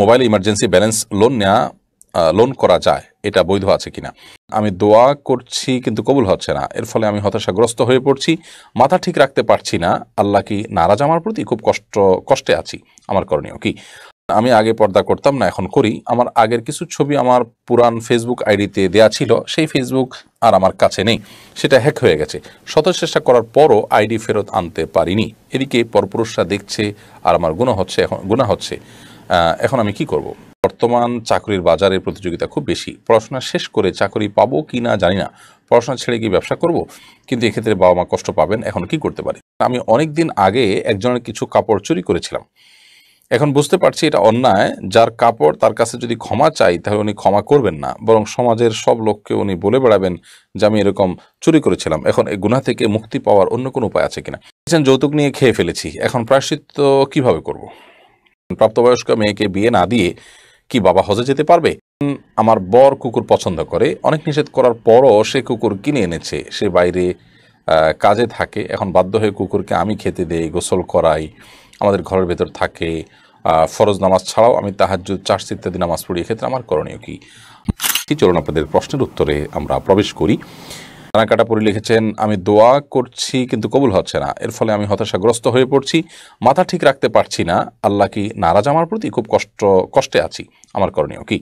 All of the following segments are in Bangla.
মোবাইল ইমার্জেন্সি ব্যালেন্স লোন নেওয়া লোন করা যায় এটা বৈধ আছে কিনা আমি দোয়া করছি কিন্তু কবুল হচ্ছে না এর ফলে আমি হতাশাগ্রস্ত হয়ে পড়ছি মাথা ঠিক রাখতে পারছি না আল্লাহ কি নারাজ আমার প্রতি খুব কষ্ট কষ্টে আছি আমার করণীয় কি আমি আগে পর্দা করতাম না এখন করি আমার আগের কিছু ছবি আমার পুরান ফেসবুক আইডিতে দেয়া ছিল সেই ফেসবুক আর আমার কাছে নেই সেটা হ্যাক হয়ে গেছে শত চেষ্টা করার পরও আইডি ফেরত আনতে পারিনি এদিকে পরপুরুষরা দেখছে আর আমার গুণা হচ্ছে এখন গুণা হচ্ছে এখন আমি কি করব। বর্তমান চাকরির বাজারে প্রতিযোগিতা খুব বেশি পড়াশোনা শেষ করে চাকরি পাবো কি না জানি না পড়াশোনা ছেড়ে গিয়ে ব্যবসা করব কিন্তু এক্ষেত্রে বাবা মা কষ্ট পাবেন এখন কি করতে পারি আমি অনেক দিন আগে একজনের কিছু কাপড় চুরি করেছিলাম এখন বুঝতে পারছি এটা অন্যায় যার কাপড় তার কাছে যদি ক্ষমা চাই তাহলে উনি ক্ষমা করবেন না বরং সমাজের সব লোককে উনি বলে বেড়াবেন যে আমি এরকম চুরি করেছিলাম এখন এই গুণা থেকে মুক্তি পাওয়ার অন্য কোনো উপায় আছে কিনা যৌতুক নিয়ে খেয়ে ফেলেছি এখন প্রায়শ্চিত্ত কিভাবে করব। প্রাপ্তবয়স্ক মেয়েকে বিয়ে না দিয়ে কি বাবা হজে যেতে পারবে আমার বর কুকুর পছন্দ করে অনেক নিষেধ করার পরও সে কুকুর কিনে এনেছে সে বাইরে কাজে থাকে এখন বাধ্য হয়ে কুকুরকে আমি খেতে দেই গোসল করাই আমাদের ঘরের ভেতর থাকে ফরজ নামাজ ছাড়াও আমি তাহাজুদ চার্জ ইত্যাদি নামাজ পড়ি এক্ষেত্রে আমার করণীয় কি চলুন আপনাদের প্রশ্নের উত্তরে আমরা প্রবেশ করি রানাকাটা পরি লিখেছেন আমি দোয়া করছি কিন্তু কবুল হচ্ছে না এর ফলে আমি হতাশাগ্রস্ত হয়ে পড়ছি মাথা ঠিক রাখতে পারছি না আল্লাহ কি নারাজ আমার প্রতি খুব কষ্ট কষ্টে আছি আমার করণীয় কি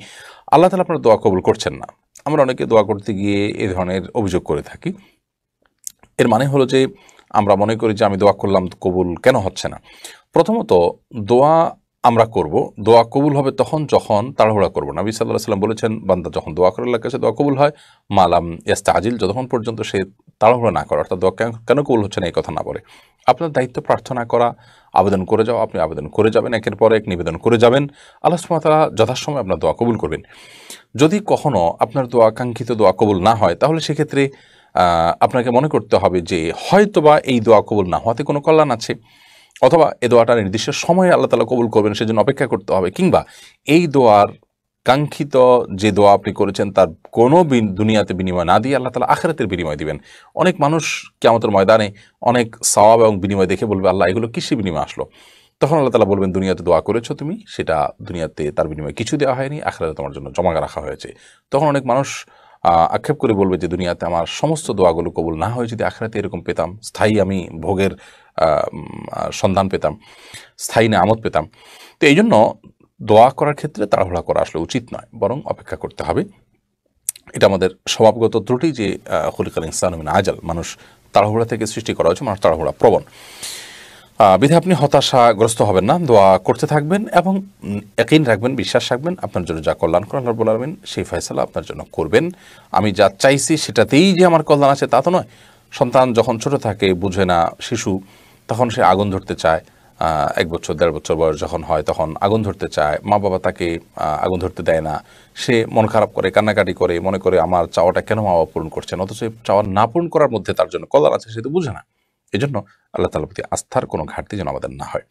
আল্লাহ তালা আপনার দোয়া কবুল করছেন না আমরা অনেকে দোয়া করতে গিয়ে এ ধরনের অভিযোগ করে থাকি এর মানে হলো যে আমরা মনে করি যে আমি দোয়া করলাম কবুল কেন হচ্ছে না প্রথমত দোয়া আমরা করব দোয়া কবুল হবে তখন যখন তাড়াহুড়া করবো নবী সাল্লাহ সাল্লাম বলেছেন বান্দা যখন দোয়া করার আল্লাহর কাছে দোয়া কবুল হয় মালাম ইয়াস্তা আজিল যতক্ষণ পর্যন্ত সে তাড়াহুড়া না করে অর্থাৎ দোয়া কেন কবুল হচ্ছে না এই কথা না বলে আপনার দায়িত্ব প্রার্থনা করা আবেদন করে যাও আপনি আবেদন করে যাবেন একের পর এক নিবেদন করে যাবেন আল্লাহ সুমাতারা যথাসময় আপনার দোয়া কবুল করবেন যদি কখনও আপনার দোয়া কাঙ্ক্ষিত দোয়া কবুল না হয় তাহলে সেক্ষেত্রে আপনাকে মনে করতে হবে যে হয়তোবা এই দোয়া কবুল না হওয়াতে কোনো কল্যাণ আছে অথবা এ দোয়াটা নির্দিষ্ট সময়ে আল্লাহ তালা কবুল করবেন সেজন্য অপেক্ষা করতে হবে কিংবা এই দোয়ার কাঙ্ক্ষিত যে দোয়া আপনি করেছেন তার কোনো দুনিয়াতে বিনিময় না দিয়ে আল্লাহ তালা আখরাতের বিনিময় দিবেন অনেক মানুষ কেমতের ময়দানে অনেক সওয়াব এবং বিনিময় দেখে বলবে আল্লাহ এগুলো কৃষি বিনিময় আসলো তখন আল্লাহ তালা বলবেন দুনিয়াতে দোয়া করেছো তুমি সেটা দুনিয়াতে তার বিনিময়ে কিছু দেওয়া হয়নি আখরাতে তোমার জন্য জমা রাখা হয়েছে তখন অনেক মানুষ আক্ষেপ করে বলবে যে দুনিয়াতে আমার সমস্ত দোয়াগুলো কবুল না হয়ে যদি আখরাতে এরকম পেতাম স্থায়ী আমি ভোগের সন্ধান পেতাম স্থায়ী আমত পেতাম তো এই জন্য দোয়া করার ক্ষেত্রে তাড়াহুড়া করা আসলে উচিত নয় বরং অপেক্ষা করতে হবে এটা আমাদের স্বভাবগত ত্রুটি যে হলিকাল সানমিন আজাল মানুষ তাড়াহুড়া থেকে সৃষ্টি করা হয়েছে মানুষ তাড়াহুড়া প্রবণ বিধে আপনি হতাশাগ্রস্ত হবেন না দোয়া করতে থাকবেন এবং একই রাখবেন বিশ্বাস রাখবেন আপনার জন্য যা কল্যাণ করেন আল্লাহ বলবেন সেই ফয়সালা আপনার জন্য করবেন আমি যা চাইছি সেটাতেই যে আমার কল্যাণ আছে তা তো নয় সন্তান যখন ছোট থাকে বুঝে না শিশু তখন সে আগুন ধরতে চায় এক বছর দেড় বছর বয়স যখন হয় তখন আগুন ধরতে চায় মা বাবা তাকে আগুন ধরতে দেয় না সে মন খারাপ করে কান্নাকাটি করে মনে করে আমার চাওয়াটা কেন মা বাবা পূরণ করছেন অথচ চাওয়া না পূরণ করার মধ্যে তার জন্য কল্যাণ আছে সে তো বুঝে না এজন্য আল্লাহ তালার প্রতি আস্থার কোনো ঘাটতি যেন আমাদের না হয়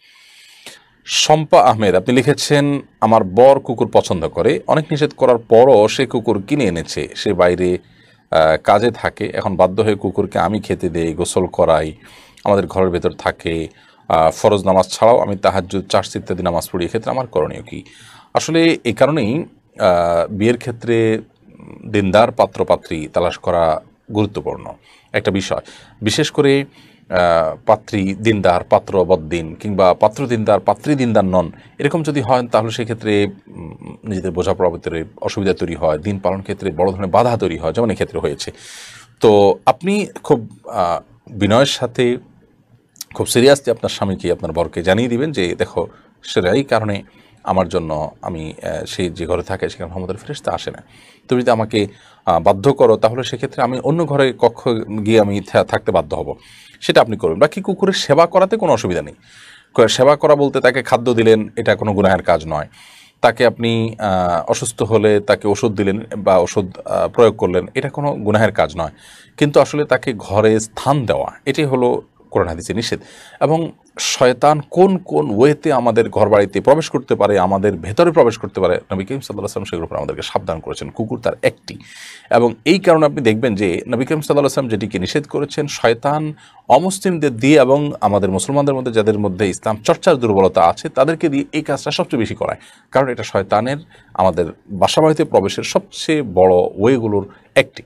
শম্পা আহমেদ আপনি লিখেছেন আমার বর কুকুর পছন্দ করে অনেক নিষেধ করার পরও সে কুকুর কিনে এনেছে সে বাইরে কাজে থাকে এখন বাধ্য হয়ে কুকুরকে আমি খেতে দেই গোসল করাই আমাদের ঘরের ভেতর থাকে ফরজ নামাজ ছাড়াও আমি তাহাজ চার্জ ইত্যাদি নামাজ পড়ি এক্ষেত্রে আমার করণীয় কি আসলে এই কারণেই বিয়ের ক্ষেত্রে দিনদার পাত্রপাত্রী তালাশ করা গুরুত্বপূর্ণ একটা বিষয় বিশেষ করে পাত্রী দিনদার পাত্র বদ্দিন কিংবা পাত্র দিনদার পাত্রী দিনদার নন এরকম যদি হয় তাহলে সেক্ষেত্রে নিজেদের বোঝাপড়াবতের অসুবিধা তৈরি হয় দিন পালন ক্ষেত্রে বড় ধরনের বাধা তৈরি হয় যেমন এক্ষেত্রে হয়েছে তো আপনি খুব বিনয়ের সাথে খুব সিরিয়াসলি আপনার স্বামীকে আপনার বরকে জানিয়ে দিবেন যে দেখো সেটাই কারণে আমার জন্য আমি সে যে ঘরে থাকে সেখানে মোহাম্মদের তা আসে না তুমি যদি আমাকে বাধ্য করো তাহলে সেক্ষেত্রে আমি অন্য ঘরে কক্ষ গিয়ে আমি থাকতে বাধ্য হব সেটা আপনি করবেন বাকি কুকুরের সেবা করাতে কোনো অসুবিধা নেই সেবা করা বলতে তাকে খাদ্য দিলেন এটা কোনো গুনাহের কাজ নয় তাকে আপনি অসুস্থ হলে তাকে ওষুধ দিলেন বা ওষুধ প্রয়োগ করলেন এটা কোনো গুনাহের কাজ নয় কিন্তু আসলে তাকে ঘরে স্থান দেওয়া এটি হলো কোরআন হাদিসে নিষেধ এবং শয়তান কোন কোন ওয়েতে আমাদের ঘর বাড়িতে প্রবেশ করতে পারে আমাদের ভেতরে প্রবেশ করতে পারে নবী করিম সাল্লাহ আসলাম সেগুলো আমাদেরকে সাবধান করেছেন কুকুর তার একটি এবং এই কারণে আপনি দেখবেন যে নবী করিম সাল্লাহ আসলাম যেটিকে নিষেধ করেছেন শয়তান অমুসলিমদের দিয়ে এবং আমাদের মুসলমানদের মধ্যে যাদের মধ্যে ইসলাম চর্চার দুর্বলতা আছে তাদেরকে দিয়ে এই কাজটা সবচেয়ে বেশি করায় কারণ এটা শয়তানের আমাদের বাসাবাড়িতে প্রবেশের সবচেয়ে বড় ওয়েগুলোর একটি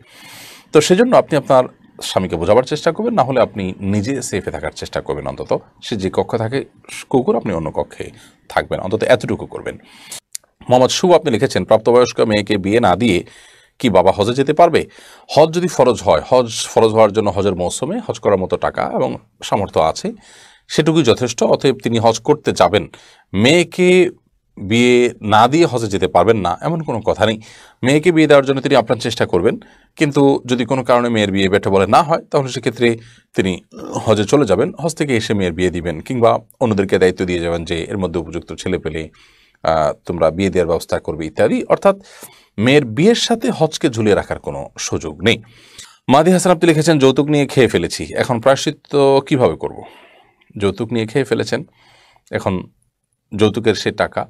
তো সেজন্য আপনি আপনার স্বামীকে বোঝাবার চেষ্টা করবেন না হলে আপনি নিজে সেফে থাকার চেষ্টা করবেন অন্তত সে যে কক্ষে থাকে কুকুর আপনি অন্য কক্ষে থাকবেন অন্তত এতটুকু করবেন মোহাম্মদ শুভ আপনি লিখেছেন প্রাপ্তবয়স্ক মেয়েকে বিয়ে না দিয়ে কি বাবা হজে যেতে পারবে হজ যদি ফরজ হয় হজ ফরজ হওয়ার জন্য হজের মৌসুমে হজ করার মতো টাকা এবং সামর্থ্য আছে সেটুকুই যথেষ্ট অতএব তিনি হজ করতে যাবেন মেয়েকে বিয়ে না দিয়ে হজে যেতে পারবেন না এমন কোনো কথা নেই মেয়েকে বিয়ে দেওয়ার জন্য তিনি আপনার চেষ্টা করবেন কিন্তু যদি কোনো কারণে মেয়ের বিয়ে বেটে বলে না হয় তাহলে সেক্ষেত্রে তিনি হজে চলে যাবেন হজ থেকে এসে মেয়ের বিয়ে দিবেন কিংবা অন্যদেরকে দায়িত্ব দিয়ে যাবেন যে এর মধ্যে উপযুক্ত ছেলে পেলে তোমরা বিয়ে দেওয়ার ব্যবস্থা করবে ইত্যাদি অর্থাৎ মেয়ের বিয়ের সাথে হজকে ঝুলিয়ে রাখার কোনো সুযোগ নেই মাদি হাসান আপনি লিখেছেন যৌতুক নিয়ে খেয়ে ফেলেছি এখন প্রায়শ্চিত্ত কীভাবে করব যৌতুক নিয়ে খেয়ে ফেলেছেন এখন যৌতুকের সে টাকা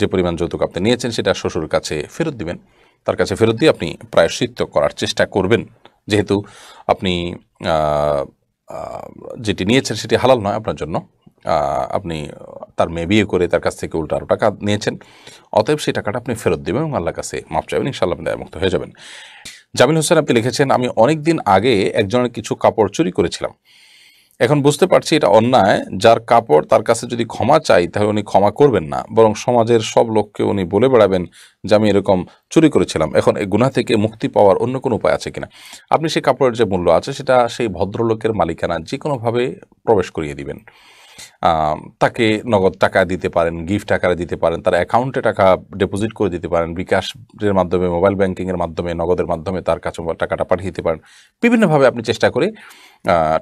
যে পরিমাণ যৌতুক আপনি নিয়েছেন সেটা শ্বশুর কাছে ফেরত দিবেন তার কাছে ফেরত দিয়ে আপনি প্রায়শ্চিত্ত করার চেষ্টা করবেন যেহেতু আপনি যেটি নিয়েছেন সেটি হালাল নয় আপনার জন্য আপনি তার মেয়ে বিয়ে করে তার কাছ থেকে উল্টো আরও টাকা নিয়েছেন অতএব সেই টাকাটা আপনি ফেরত দেবেন এবং আল্লাহ কাছে মাপ চাইবেন ইনশাল্লাহ আপনি মুক্ত হয়ে যাবেন জামিল হোসেন আপনি লিখেছেন আমি অনেক দিন আগে একজনের কিছু কাপড় চুরি করেছিলাম এখন বুঝতে পারছি এটা অন্যায় যার কাপড় তার কাছে যদি ক্ষমা চাই তাহলে উনি ক্ষমা করবেন না বরং সমাজের সব লোককে উনি বলে বেড়াবেন যে আমি এরকম চুরি করেছিলাম এখন এই গুণা থেকে মুক্তি পাওয়ার অন্য কোনো উপায় আছে কিনা আপনি সেই কাপড়ের যে মূল্য আছে সেটা সেই ভদ্রলোকের মালিকানা যে কোনোভাবে প্রবেশ করিয়ে দিবেন তাকে নগদ টাকা দিতে পারেন গিফট আকারে দিতে পারেন তার অ্যাকাউন্টে টাকা ডিপোজিট করে দিতে পারেন বিকাশের মাধ্যমে মোবাইল ব্যাংকিংয়ের মাধ্যমে নগদের মাধ্যমে তার কাছে টাকাটা পাঠিয়ে দিতে পারেন বিভিন্নভাবে আপনি চেষ্টা করে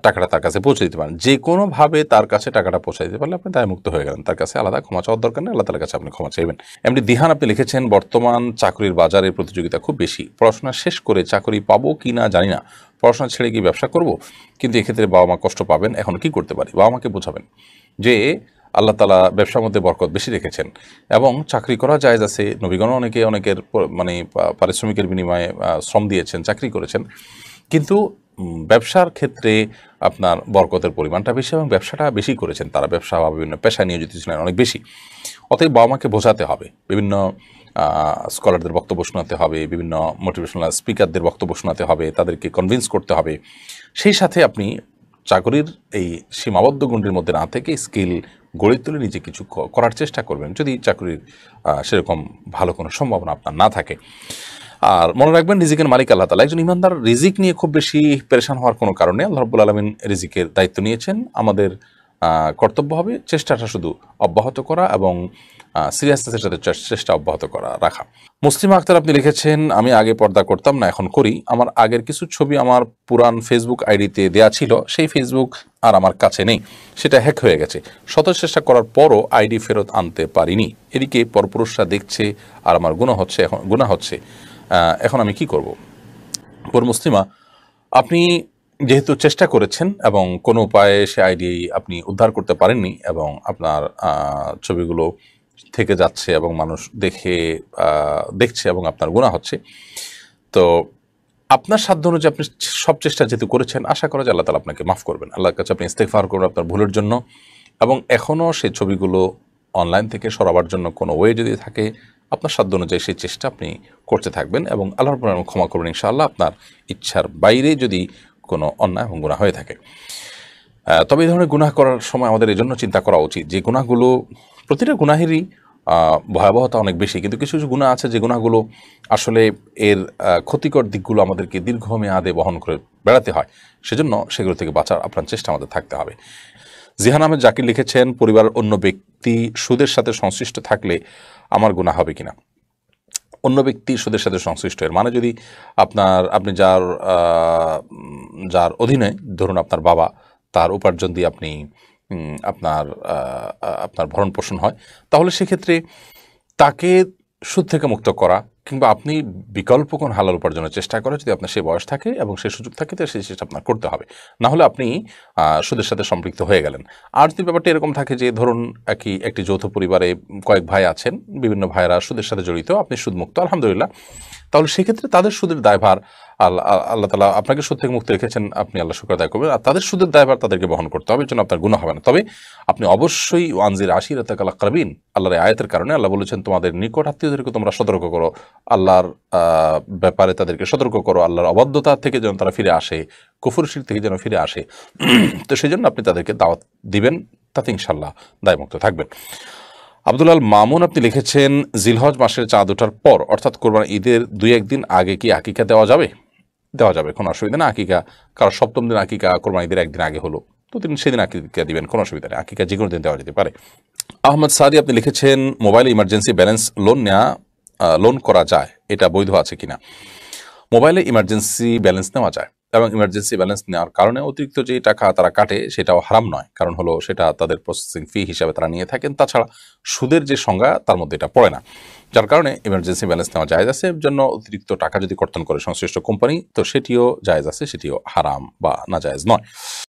টাকাটা তার কাছে পৌঁছে দিতে পারেন যে কোনোভাবে তার কাছে টাকাটা পৌঁছে দিতে পারলে আপনি দায় মুক্ত হয়ে গেলেন তার কাছে আলাদা ক্ষমা চাওয়ার দরকার নেই আল্লাহ তার কাছে আপনি ক্ষমা চাইবেন এমনি দিহান আপনি লিখেছেন বর্তমান চাকরির বাজারে প্রতিযোগিতা খুব বেশি পড়াশোনা শেষ করে চাকরি পাবো কি না জানি না পড়াশোনা ছেড়ে গিয়ে ব্যবসা করব কিন্তু এক্ষেত্রে বাবা মা কষ্ট পাবেন এখন কি করতে পারি বাবা মাকে বোঝাবেন যে আল্লাহ তালা ব্যবসার মধ্যে বরকত বেশি রেখেছেন এবং চাকরি করা যায় আছে নবীগণ অনেকে অনেকের মানে পারিশ্রমিকের বিনিময়ে শ্রম দিয়েছেন চাকরি করেছেন কিন্তু ব্যবসার ক্ষেত্রে আপনার বরকতের পরিমাণটা বেশি এবং ব্যবসাটা বেশি করেছেন তারা ব্যবসা বা বিভিন্ন পেশা নিয়োজিত ছিলেন অনেক বেশি অতএব বাবা মাকে বোঝাতে হবে বিভিন্ন স্কলারদের বক্তব্য শোনাতে হবে বিভিন্ন মোটিভেশনাল স্পিকারদের বক্তব্য শোনাতে হবে তাদেরকে কনভিন্স করতে হবে সেই সাথে আপনি চাকরির এই সীমাবদ্ধ গণ্ডির মধ্যে না থেকে স্কিল গড়ে তুলে নিজে কিছু করার চেষ্টা করবেন যদি চাকরির সেরকম ভালো কোনো সম্ভাবনা আপনার না থাকে আর মনে রাখবেন রিজিকের মালিক আল্লাহ তালা একজন ইমানদার রিজিক নিয়ে খুব বেশি পেরেশান হওয়ার কোনো কারণে আল্লাহ রব্বুল আলমিন রিজিকের দায়িত্ব নিয়েছেন আমাদের কর্তব্য হবে চেষ্টাটা শুধু অব্যাহত করা এবং সিরিয়াসনেসের সাথে চেষ্টা অব্যাহত করা রাখা মুসলিম আক্তার আপনি লিখেছেন আমি আগে পর্দা করতাম না এখন করি আমার আগের কিছু ছবি আমার পুরান ফেসবুক আইডিতে দেয়া ছিল সেই ফেসবুক আর আমার কাছে নেই সেটা হ্যাক হয়ে গেছে শত চেষ্টা করার পরও আইডি ফেরত আনতে পারিনি এদিকে পরপুরুষরা দেখছে আর আমার গুণা হচ্ছে এখন গুণা হচ্ছে এখন আমি কি করব পর মুসলিমা আপনি যেহেতু চেষ্টা করেছেন এবং কোনো উপায়ে সে আইডিয়াই আপনি উদ্ধার করতে পারেননি এবং আপনার ছবিগুলো থেকে যাচ্ছে এবং মানুষ দেখে দেখছে এবং আপনার গুণা হচ্ছে তো আপনার সাধ্য অনুযায়ী আপনি সব চেষ্টা যেহেতু করেছেন আশা করা যে আল্লাহ তালা আপনাকে মাফ করবেন আল্লাহর কাছে আপনি ইস্তেকফার করবেন আপনার ভুলের জন্য এবং এখনও সে ছবিগুলো অনলাইন থেকে সরাবার জন্য কোনো ওয়ে যদি থাকে আপনার সাধ্য অনুযায়ী সেই চেষ্টা আপনি করতে থাকবেন এবং আল্লাহর পর ক্ষমা করবেন ইনশাআল্লাহ আপনার ইচ্ছার বাইরে যদি কোনো অন্যায় এবং গুণা হয়ে থাকে তবে এই ধরনের গুণাহ করার সময় আমাদের এই জন্য চিন্তা করা উচিত যে গুণাগুলো প্রতিটা গুনাহেরই ভয়াবহতা অনেক বেশি কিন্তু কিছু কিছু গুণা আছে যে গুণাগুলো আসলে এর ক্ষতিকর দিকগুলো আমাদেরকে দীর্ঘমেয়াদে বহন করে বেড়াতে হয় সেজন্য সেগুলো থেকে বাঁচার আপনার চেষ্টা আমাদের থাকতে হবে জিহান আহমেদ জাকির লিখেছেন পরিবারের অন্য ব্যক্তি সুদের সাথে সংশ্লিষ্ট থাকলে আমার গুণা হবে কিনা অন্য ব্যক্তি সুদের সাথে সংশ্লিষ্ট এর মানে যদি আপনার আপনি যার যার অধীনে ধরুন আপনার বাবা তার উপার্জন দিয়ে আপনি আপনার আপনার ভরণ পোষণ হয় তাহলে সেক্ষেত্রে তাকে সুদ থেকে মুক্ত করা কিংবা আপনি বিকল্প কোন হালাল উপার্জনের চেষ্টা করেন যদি আপনার সেই বয়স থাকে এবং সেই সুযোগ থাকে তো সেই চেষ্টা আপনার করতে হবে না হলে আপনি সুদের সাথে সম্পৃক্ত হয়ে গেলেন আর যদি ব্যাপারটা এরকম থাকে যে ধরুন একই একটি যৌথ পরিবারে কয়েক ভাই আছেন বিভিন্ন ভাইয়েরা সুদের সাথে জড়িত আপনি সুদমুক্ত আলহামদুলিল্লাহ তাহলে সেক্ষেত্রে তাদের সুদের দায়ভার আল্লাহ আল্লাহ তালা আপনাকে সুদ থেকে মুক্তি রেখেছেন আপনি আল্লাহ শুক্র দায় করবেন আর তাদের সুদের দায়ভার তাদেরকে বহন করতে হবে জন্য আপনার গুণা হবে না তবে আপনি অবশ্যই ওয়ানজির আশির তাকালা করবিন আল্লাহর আয়তের কারণে আল্লাহ বলেছেন তোমাদের নিকট আত্মীয়দেরকে তোমরা সতর্ক করো আল্লাহর ব্যাপারে তাদেরকে সতর্ক করো আল্লাহর অবাধ্যতা থেকে যেন তারা ফিরে আসে কফুরশির থেকে যেন ফিরে আসে তো সেই জন্য আপনি তাদেরকে দাওয়াত দিবেন তাতে ইনশাল্লাহ দায়মুক্ত থাকবেন আব্দুল আল মামুন আপনি লিখেছেন জিলহজ মাসের চাঁদ ওঠার পর অর্থাৎ কোরবান ঈদের দুই একদিন আগে কি আকিকা দেওয়া যাবে দেওয়া যাবে কোনো অসুবিধা না আকিকা কারণ সপ্তম দিন আকিকা কোরবান ঈদের একদিন আগে হলো তো তিনি সেদিন আকিকা দিবেন কোনো অসুবিধা নেই আকিকা যে কোনো দিন দেওয়া যেতে পারে আহমদ সাদি আপনি লিখেছেন মোবাইল ইমার্জেন্সি ব্যালেন্স লোন নেওয়া লোন করা যায় এটা বৈধ আছে কিনা মোবাইলে ইমার্জেন্সি ব্যালেন্স নেওয়া যায় এবং ইমার্জেন্সি ব্যালেন্স নেওয়ার কারণে অতিরিক্ত যে টাকা তারা কাটে সেটাও হারাম নয় কারণ হলো সেটা তাদের প্রসেসিং ফি হিসাবে তারা নিয়ে থাকেন তাছাড়া সুদের যে সংজ্ঞা তার মধ্যে এটা পড়ে না যার কারণে ইমার্জেন্সি ব্যালেন্স নেওয়া জায়জ আছে এর জন্য অতিরিক্ত টাকা যদি কর্তন করে সংশ্লিষ্ট কোম্পানি তো সেটিও জায়জ আছে সেটিও হারাম বা নাজায়জ নয়